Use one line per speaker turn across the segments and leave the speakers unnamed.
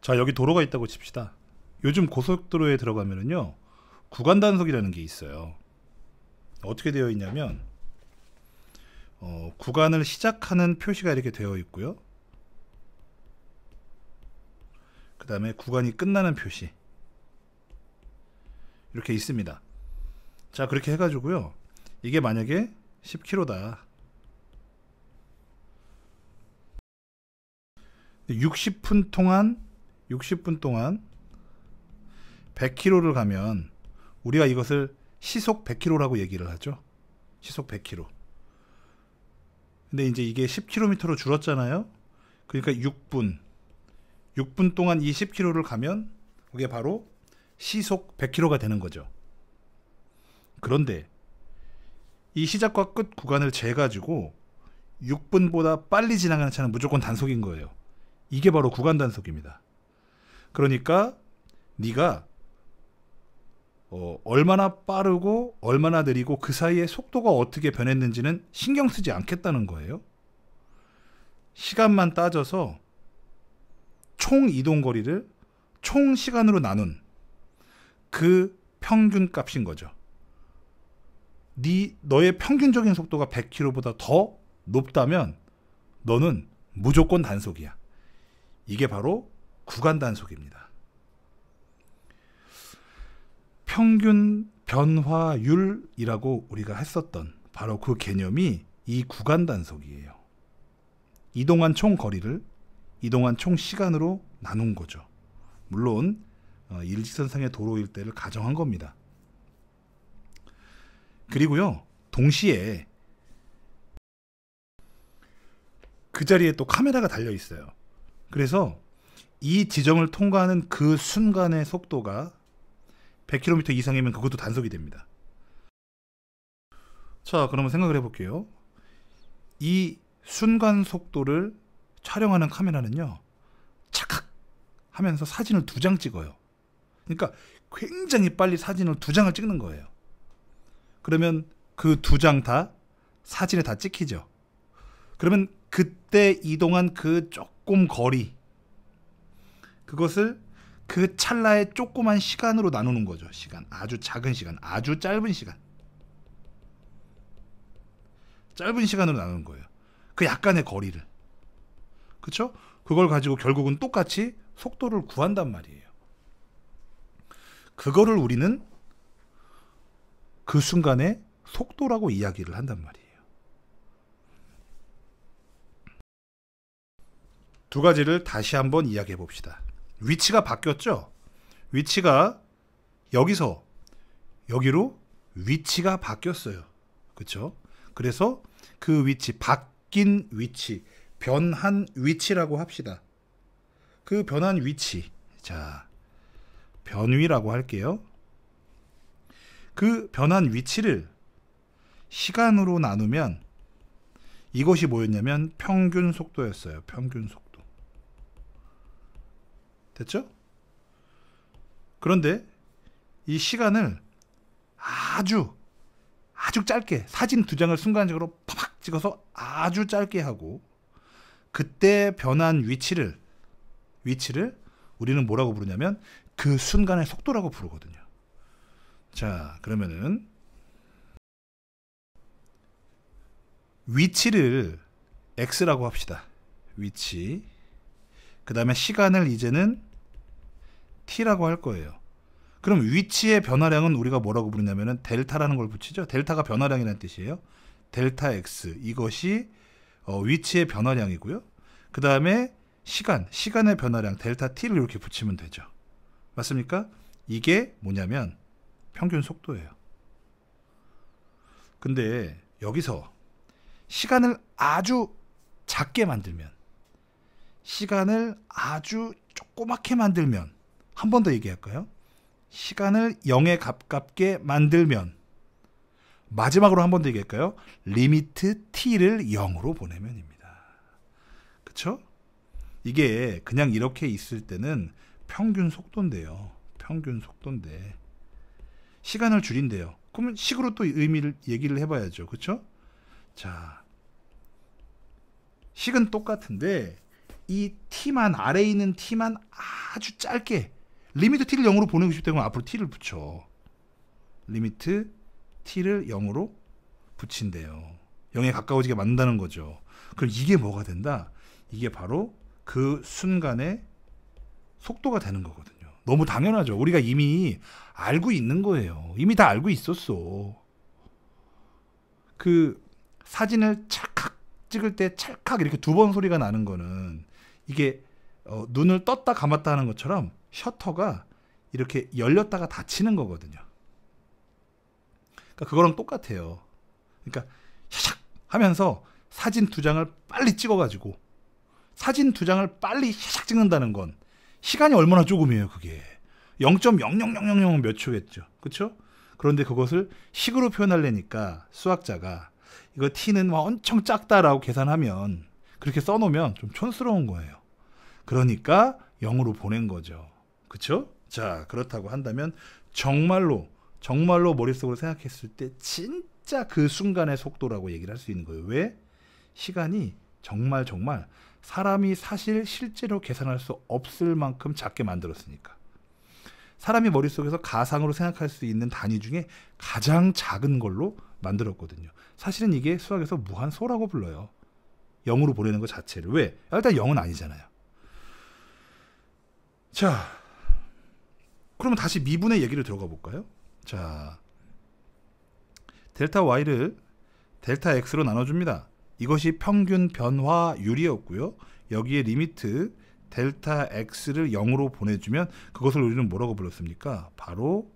자, 여기 도로가 있다고 칩시다. 요즘 고속도로에 들어가면은요. 구간 단속이라는 게 있어요. 어떻게 되어 있냐면 어, 구간을 시작하는 표시가 이렇게 되어 있고요. 그 다음에 구간이 끝나는 표시 이렇게 있습니다. 자 그렇게 해가지고요. 이게 만약에 10km다. 60분 동안 60분 동안 100km를 가면 우리가 이것을 시속 100km라고 얘기를 하죠. 시속 100km. 근데 이제 이게 10km로 줄었잖아요. 그러니까 6분. 6분 동안 20km를 가면 그게 바로 시속 100km가 되는 거죠. 그런데 이 시작과 끝 구간을 재가지고 6분보다 빨리 지나가는 차는 무조건 단속인 거예요. 이게 바로 구간 단속입니다. 그러니까 네가 어, 얼마나 빠르고 얼마나 느리고 그 사이에 속도가 어떻게 변했는지는 신경 쓰지 않겠다는 거예요. 시간만 따져서 총 이동 거리를 총 시간으로 나눈 그 평균 값인 거죠. 네 너의 평균적인 속도가 100km보다 더 높다면 너는 무조건 단속이야. 이게 바로 구간 단속입니다. 평균 변화율이라고 우리가 했었던 바로 그 개념이 이 구간 단속이에요. 이동한 총 거리를 이동한 총 시간으로 나눈 거죠. 물론 어, 일직선상의 도로일 때를 가정한 겁니다. 그리고요, 동시에 그 자리에 또 카메라가 달려 있어요. 그래서 이 지점을 통과하는 그 순간의 속도가 100km 이상이면 그것도 단속이 됩니다. 자, 그러면 생각을 해볼게요. 이 순간 속도를 촬영하는 카메라는요, 착각 하면서 사진을 두 장 찍어요. 그러니까 굉장히 빨리 사진을 두 장을 찍는 거예요. 그러면 그 두 장 다 사진에 다 찍히죠. 그러면 그때 이동한 그 조금 거리, 그것을 그 찰나의 조그만 시간으로 나누는 거죠. 시간. 아주 작은 시간. 아주 짧은 시간. 짧은 시간으로 나누는 거예요. 그 약간의 거리를. 그쵸 그걸 가지고 결국은 똑같이 속도를 구한단 말이에요. 그거를 우리는 그 순간에 속도라고 이야기를 한단 말이에요. 두 가지를 다시 한번 이야기해 봅시다. 위치가 바뀌었죠. 위치가 여기서 여기로 위치가 바뀌었어요. 그렇죠? 그래서 그 위치 바뀐 위치, 변한 위치라고 합시다. 그 변한 위치. 자. 변위라고 할게요. 그 변한 위치를 시간으로 나누면 이것이 뭐였냐면 평균 속도였어요. 평균 속도. 됐죠? 그런데 이 시간을 아주 아주 짧게 사진 두 장을 순간적으로 팍팍 찍어서 아주 짧게 하고 그때 변한 위치를 위치를 우리는 뭐라고 부르냐면 그 순간의 속도라고 부르거든요. 자, 그러면은 위치를 x라고 합시다. 위치. 그다음에 시간을 이제는 t라고 할 거예요. 그럼 위치의 변화량은 우리가 뭐라고 부르냐면은 델타라는 걸 붙이죠. 델타가 변화량이라는 뜻이에요. 델타 x 이것이 어, 위치의 변화량이고요. 그 다음에 시간, 시간의 변화량 델타 t를 이렇게 붙이면 되죠. 맞습니까? 이게 뭐냐면 평균 속도예요. 근데 여기서 시간을 아주 작게 만들면 시간을 아주 조그맣게 만들면 한번더 얘기할까요? 시간을 0에 가깝게 만들면 마지막으로 한 번 더 얘기할까요? 리미트 t를 0으로 보내면입니다. 그쵸? 이게 그냥 이렇게 있을 때는 평균 속도인데요. 평균 속도인데 시간을 줄인대요. 그러면 식으로 또 의미를 얘기를 해봐야죠. 그쵸? 자 식은 똑같은데 이 t만 아래에 있는 t만 아주 짧게 리미트 t를 0으로 보내고 싶다 면 앞으로 t를 붙여. 리미트 t를 0으로 붙인대요. 0에 가까워지게 만든다는 거죠. 그럼 이게 뭐가 된다? 이게 바로 그 순간의 속도가 되는 거거든요. 너무 당연하죠. 우리가 이미 알고 있는 거예요. 이미 다 알고 있었어. 그 사진을 찰칵 찍을 때 찰칵 이렇게 두 번 소리가 나는 거는 이게 어, 눈을 떴다 감았다 하는 것처럼 셔터가 이렇게 열렸다가 닫히는 거거든요. 그러니까 그거랑 똑같아요. 그러니까 샤샥 하면서 사진 두 장을 빨리 찍어가지고 사진 두 장을 빨리 샥 찍는다는 건 시간이 얼마나 조금이에요, 그게. 0.00000 몇 초겠죠. 그렇죠? 그런데 그것을 식으로 표현하려니까 수학자가 이거 t는 엄청 작다라고 계산하면 그렇게 써놓으면 좀 촌스러운 거예요. 그러니까 영으로 보낸 거죠. 그렇죠 자, 그렇다고 한다면 정말로, 정말로 머릿속으로 생각했을 때 진짜 그 순간의 속도라고 얘기를 할 수 있는 거예요. 왜? 시간이 정말 정말 사람이 사실 실제로 계산할 수 없을 만큼 작게 만들었으니까. 사람이 머릿속에서 가상으로 생각할 수 있는 단위 중에 가장 작은 걸로 만들었거든요. 사실은 이게 수학에서 무한소라고 불러요. 0으로 보내는 것 자체를. 왜? 일단 0은 아니잖아요. 자, 그러면 다시 미분의 얘기를 들어가 볼까요? 자, 델타 y를 델타 x로 나눠줍니다. 이것이 평균 변화율이었고요. 여기에 리미트 델타 x를 0으로 보내주면 그것을 우리는 뭐라고 불렀습니까? 바로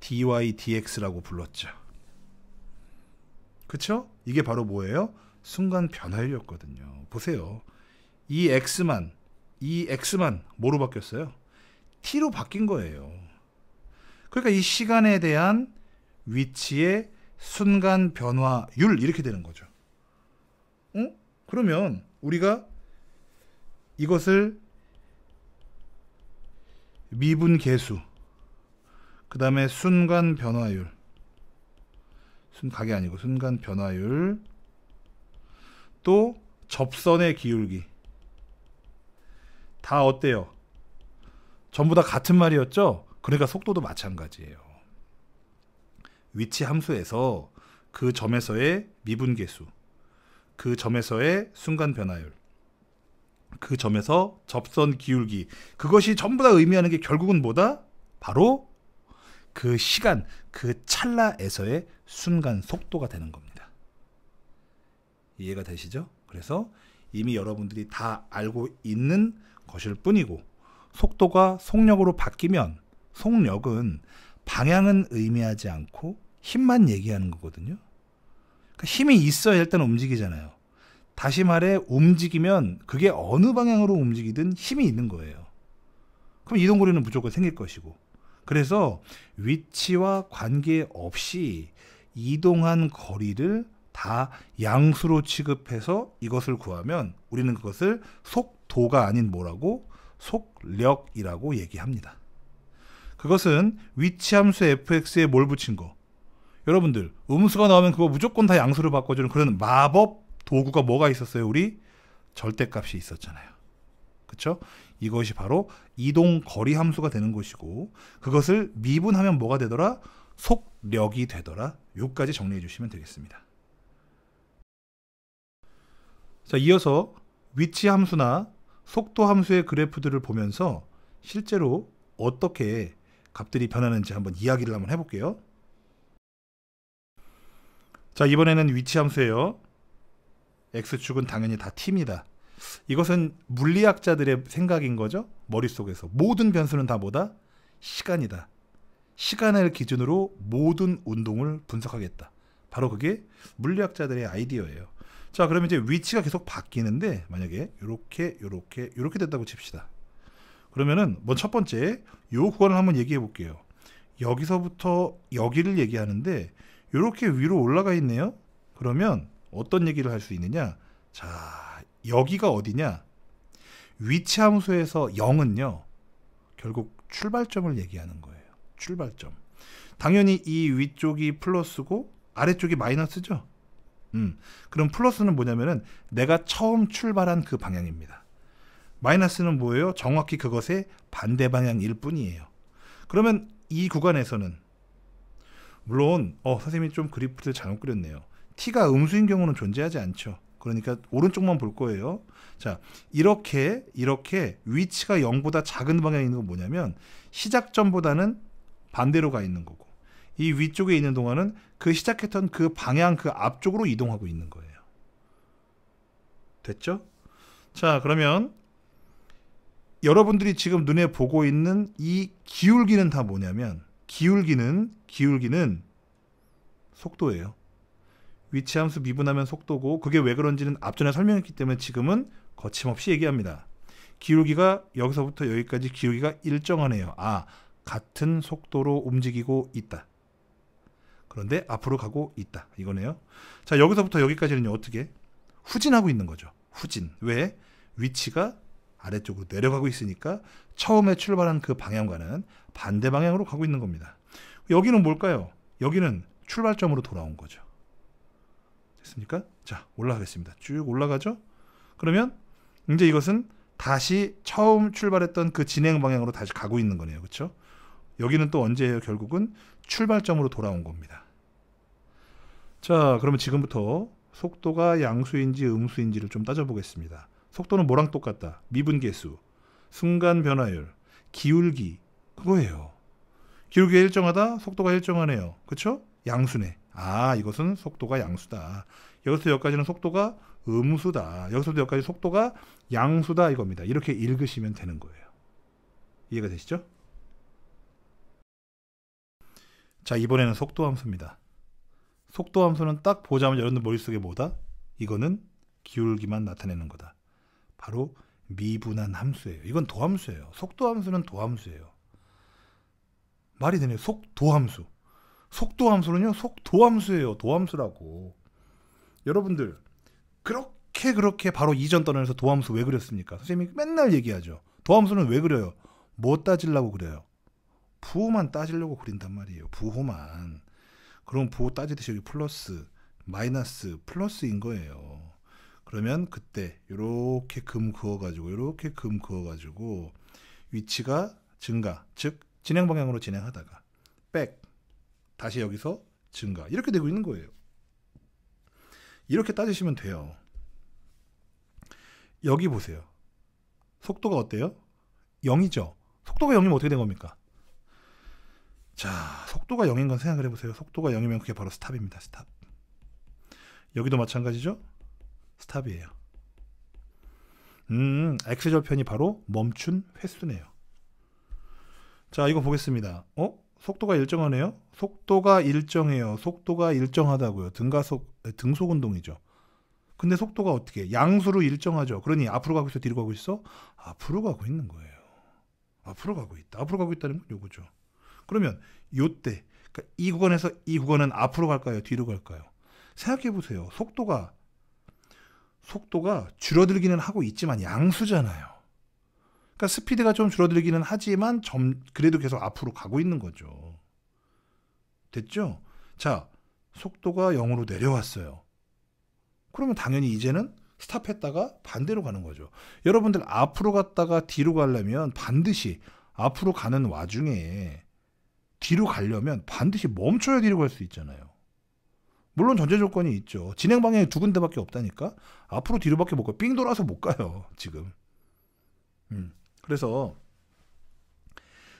dy dx라고 불렀죠. 그쵸? 이게 바로 뭐예요? 순간 변화율이었거든요. 보세요. 이 x만 이 X만 뭐로 바뀌었어요? T로 바뀐 거예요. 그러니까 이 시간에 대한 위치의 순간 변화율 이렇게 되는 거죠. 응? 그러면 우리가 이것을 미분 계수 그 다음에 순간 변화율 순각이 아니고 순간 변화율 또 접선의 기울기 다 어때요? 전부 다 같은 말이었죠? 그러니까 속도도 마찬가지예요. 위치 함수에서 그 점에서의 미분계수, 그 점에서의 순간 변화율, 그 점에서 접선 기울기, 그것이 전부 다 의미하는 게 결국은 뭐다? 바로 그 시간, 그 찰나에서의 순간 속도가 되는 겁니다. 이해가 되시죠? 그래서 이미 여러분들이 다 알고 있는 것일 뿐이고 속도가 속력으로 바뀌면 속력은 방향은 의미하지 않고 힘만 얘기하는 거거든요. 그러니까 힘이 있어야 일단 움직이잖아요. 다시 말해 움직이면 그게 어느 방향으로 움직이든 힘이 있는 거예요. 그럼 이동거리는 무조건 생길 것이고. 그래서 위치와 관계없이 이동한 거리를 다 양수로 취급해서 이것을 구하면 우리는 그것을 속도가 아닌 뭐라고 속력이라고 얘기합니다. 그것은 위치함수 fx에 뭘 붙인 거? 여러분들 음수가 나오면 그거 무조건 다양수로 바꿔주는 그런 마법 도구가 뭐가 있었어요? 우리 절대값이 있었잖아요. 그렇죠? 이것이 바로 이동 거리 함수가 되는 것이고 그것을 미분하면 뭐가 되더라? 속력이 되더라. 요까지 정리해 주시면 되겠습니다. 자, 이어서 위치 함수나 속도 함수의 그래프들을 보면서 실제로 어떻게 값들이 변하는지 한번 이야기를 한번 해볼게요. 자, 이번에는 위치 함수예요. X축은 당연히 다 T입니다. 이것은 물리학자들의 생각인 거죠. 머릿속에서. 모든 변수는 다 뭐다? 시간이다. 시간을 기준으로 모든 운동을 분석하겠다. 바로 그게 물리학자들의 아이디어예요. 자, 그러면 이제 위치가 계속 바뀌는데 만약에 이렇게 이렇게 이렇게 됐다고 칩시다. 그러면은 먼첫 번째 요 구간을 한번 얘기해 볼게요. 여기서부터 여기를 얘기하는데 이렇게 위로 올라가 있네요. 그러면 어떤 얘기를 할 수 있느냐? 자, 여기가 어디냐? 위치 함수에서 0은요. 결국 출발점을 얘기하는 거예요. 출발점. 당연히 이 위쪽이 플러스고 아래쪽이 마이너스죠. 음. 그럼 플러스는 뭐냐면은 내가 처음 출발한 그 방향입니다. 마이너스는 뭐예요? 정확히 그것의 반대 방향일 뿐이에요. 그러면 이 구간에서는 물론 어 선생님이 좀그리프트를 잘못 그렸네요. t가 음수인 경우는 존재하지 않죠. 그러니까 오른쪽만 볼 거예요. 자, 이렇게 이렇게 위치가 0보다 작은 방향에 있는 건 뭐냐면 시작점보다는 반대로 가 있는 거고 이 위쪽에 있는 동안은 그 시작했던 그 방향 그 앞쪽으로 이동하고 있는 거예요. 됐죠? 자, 그러면 여러분들이 지금 눈에 보고 있는 이 기울기는 다 뭐냐면 기울기는 기울기는 속도예요. 위치 함수 미분하면 속도고 그게 왜 그런지는 앞전에 설명했기 때문에 지금은 거침없이 얘기합니다. 기울기가 여기서부터 여기까지 기울기가 일정하네요. 아, 같은 속도로 움직이고 있다. 그런데 앞으로 가고 있다. 이거네요. 자, 여기서부터 여기까지는요, 어떻게? 후진하고 있는 거죠. 후진. 왜? 위치가 아래쪽으로 내려가고 있으니까 처음에 출발한 그 방향과는 반대 방향으로 가고 있는 겁니다. 여기는 뭘까요? 여기는 출발점으로 돌아온 거죠. 됐습니까? 자, 올라가겠습니다. 쭉 올라가죠? 그러면 이제 이것은 다시 처음 출발했던 그 진행 방향으로 다시 가고 있는 거네요. 그렇죠? 여기는 또 언제예요? 결국은 출발점으로 돌아온 겁니다. 자, 그러면 지금부터 속도가 양수인지 음수인지를 좀 따져보겠습니다. 속도는 뭐랑 똑같다? 미분계수, 순간 변화율, 기울기 그거예요. 기울기가 일정하다? 속도가 일정하네요. 그쵸 양수네. 아, 이것은 속도가 양수다. 여기서 여기까지는 속도가 음수다. 여기서도 여기까지 속도가 양수다 이겁니다. 이렇게 읽으시면 되는 거예요. 이해가 되시죠? 자, 이번에는 속도 함수입니다. 속도 함수는 딱보자면 여러분들 머릿속에 뭐다? 이거는 기울기만 나타내는 거다. 바로 미분한 함수예요. 이건 도함수예요. 속도 함수는 도함수예요. 말이 되네요. 속도함수. 속도함수는요. 속도함수예요. 도함수라고. 여러분들 그렇게 그렇게 바로 이전 떠나서 도함수 왜 그렸습니까? 선생님이 맨날 얘기하죠. 도함수는 왜 그려요? 뭐 따지려고 그래요? 부호만 따지려고 그린단 말이에요. 부호만. 그럼 부호 따지듯이 여기 플러스, 마이너스, 플러스인 거예요. 그러면 그때 이렇게 금 그어가지고 이렇게 금 그어가지고 위치가 증가, 즉 진행 방향으로 진행하다가 백, 다시 여기서 증가 이렇게 되고 있는 거예요. 이렇게 따지시면 돼요. 여기 보세요. 속도가 어때요? 0이죠? 속도가 0이면 어떻게 된 겁니까? 자, 속도가 0인 건 생각을 해보세요. 속도가 0이면 그게 바로 스탑입니다. 스탑. 여기도 마찬가지죠? 스탑이에요. 음, 엑스절편이 바로 멈춘 횟수네요. 자, 이거 보겠습니다. 어? 속도가 일정하네요? 속도가 일정해요. 속도가 일정하다고요. 등가속, 등속 운동이죠. 근데 속도가 어떻게? 양수로 일정하죠. 그러니 앞으로 가고 있어? 뒤로 가고 있어? 앞으로 가고 있는 거예요. 앞으로 가고 있다. 앞으로 가고 있다는 건 요거죠. 그러면 요때 그러니까 이 구간에서 이 구간은 앞으로 갈까요? 뒤로 갈까요? 생각해 보세요. 속도가 속도가 줄어들기는 하고 있지만 양수잖아요. 그러니까 스피드가 좀 줄어들기는 하지만 점 그래도 계속 앞으로 가고 있는 거죠. 됐죠? 자, 속도가 0으로 내려왔어요. 그러면 당연히 이제는 스탑했다가 반대로 가는 거죠. 여러분들 앞으로 갔다가 뒤로 가려면 반드시 앞으로 가는 와중에 뒤로 가려면 반드시 멈춰야 뒤로 갈 수 있잖아요. 물론 전제 조건이 있죠. 진행 방향이 두 군데밖에 없다니까. 앞으로 뒤로밖에 못 가요. 삥 돌아서 못 가요. 지금. 음. 그래서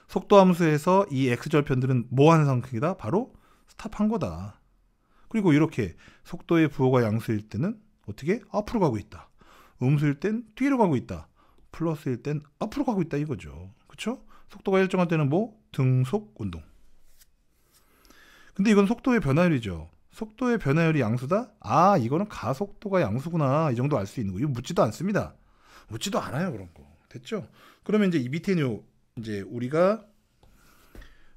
속도 함수에서 이 x절편들은 뭐 하는 상태이다 바로 스탑한 거다. 그리고 이렇게 속도의 부호가 양수일 때는 어떻게? 앞으로 가고 있다. 음수일 땐 뒤로 가고 있다. 플러스일 땐 앞으로 가고 있다 이거죠. 그렇죠? 속도가 일정할 때는 뭐 등속 운동. 근데 이건 속도의 변화율이죠. 속도의 변화율이 양수다? 아, 이거는 가속도가 양수구나. 이 정도 알 수 있는 거. 이거 묻지도 않습니다. 묻지도 않아요, 그런 거. 됐죠? 그러면 이제 이 밑에는 요, 이제 우리가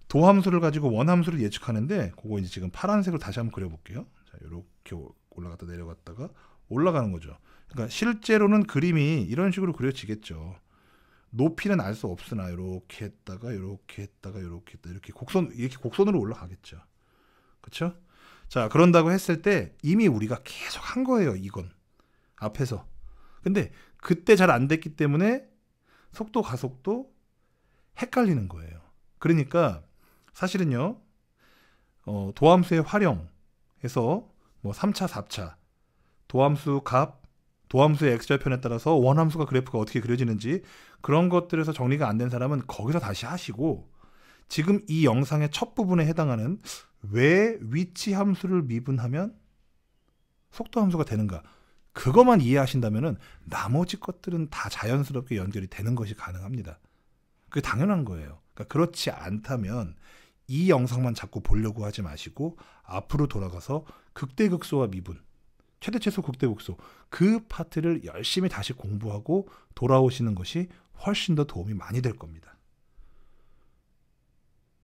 도함수를 가지고 원함수를 예측하는데 그거 이제 지금 파란색으로 다시 한번 그려볼게요. 자, 이렇게 올라갔다 내려갔다가 올라가는 거죠. 그러니까 실제로는 그림이 이런 식으로 그려지겠죠. 높이는 알 수 없으나 이렇게 했다가 이렇게 했다가 이렇게 했다 이렇게 곡선 이렇게 곡선으로 올라가겠죠. 그렇죠? 자, 그런다고 했을 때 이미 우리가 계속 한 거예요, 이건. 앞에서. 근데 그때 잘 안 됐기 때문에 속도 가속도 헷갈리는 거예요. 그러니까 사실은요. 어, 도함수의 활용해서 뭐 3차, 4차 도함수 값, 도함수의 x좌편에 따라서 원함수가 그래프가 어떻게 그려지는지 그런 것들에서 정리가 안 된 사람은 거기서 다시 하시고 지금 이 영상의 첫 부분에 해당하는 왜 위치 함수를 미분하면 속도 함수가 되는가? 그것만 이해하신다면은 나머지 것들은 다 자연스럽게 연결이 되는 것이 가능합니다. 그게 당연한 거예요. 그러니까 그렇지 않다면 이 영상만 자꾸 보려고 하지 마시고 앞으로 돌아가서 극대극소와 미분, 최대 최소 극대극소 그 파트를 열심히 다시 공부하고 돌아오시는 것이 훨씬 더 도움이 많이 될 겁니다.